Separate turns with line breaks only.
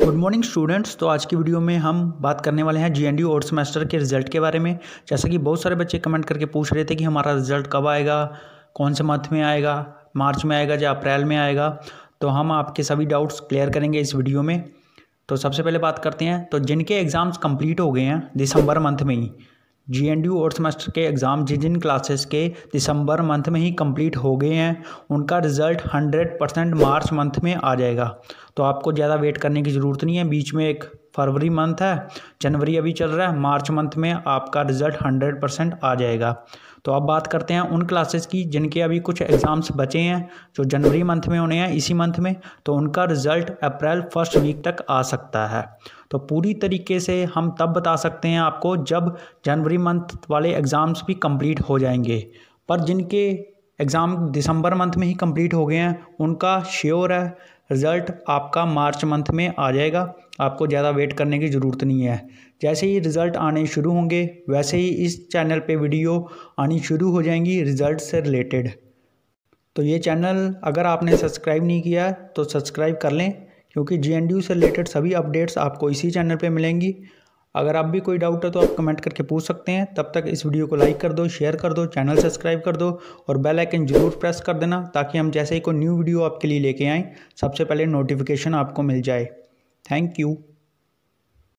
good morning students तो आज की वीडियो में हम बात करने वाले हैं जी एन और सेमेस्टर के रिजल्ट के बारे में जैसा कि बहुत सारे बच्चे कमेंट करके पूछ रहे थे कि हमारा रिजल्ट कब आएगा कौन से मंथ में आएगा मार्च में आएगा या अप्रैल में आएगा तो हम आपके सभी डाउट्स क्लियर करेंगे इस वीडियो में तो सबसे पहले बात करते हैं तो जिनके एग्ज़ाम्स कंप्लीट हो गए हैं दिसंबर मंथ में ही जी एन डी और सेमेस्टर के एग्ज़ाम जिन जिन क्लासेस के दिसंबर मंथ में ही कंप्लीट हो गए हैं उनका रिज़ल्ट हंड्रेड परसेंट मार्च मंथ में आ जाएगा तो आपको ज़्यादा वेट करने की ज़रूरत नहीं है बीच में एक फरवरी मंथ है जनवरी अभी चल रहा है मार्च मंथ में आपका रिज़ल्ट हंड्रेड परसेंट आ जाएगा तो अब बात करते हैं उन क्लासेस की जिनके अभी कुछ एग्ज़ाम्स बचे हैं जो जनवरी मंथ में होने हैं इसी मंथ में तो उनका रिज़ल्ट अप्रैल फर्स्ट वीक तक आ सकता है तो पूरी तरीके से हम तब बता सकते हैं आपको जब जनवरी मंथ वाले एग्ज़ाम्स भी कम्प्लीट हो जाएंगे पर जिनके एग्ज़ाम दिसंबर मंथ में ही कम्प्लीट हो गए हैं उनका श्योर है रिज़ल्ट आपका मार्च मंथ में आ जाएगा आपको ज़्यादा वेट करने की ज़रूरत नहीं है जैसे ही रिज़ल्ट आने शुरू होंगे वैसे ही इस चैनल पे वीडियो आनी शुरू हो जाएंगी रिज़ल्ट से रिलेटेड तो ये चैनल अगर आपने सब्सक्राइब नहीं किया तो सब्सक्राइब कर लें क्योंकि जे से रिलेटेड सभी अपडेट्स आपको इसी चैनल पर मिलेंगी अगर आप भी कोई डाउट है तो आप कमेंट करके पूछ सकते हैं तब तक इस वीडियो को लाइक कर दो शेयर कर दो चैनल सब्सक्राइब कर दो और बेल आइकन जरूर प्रेस कर देना ताकि हम जैसे ही कोई न्यू वीडियो आपके लिए लेके आएँ सबसे पहले नोटिफिकेशन आपको मिल जाए थैंक यू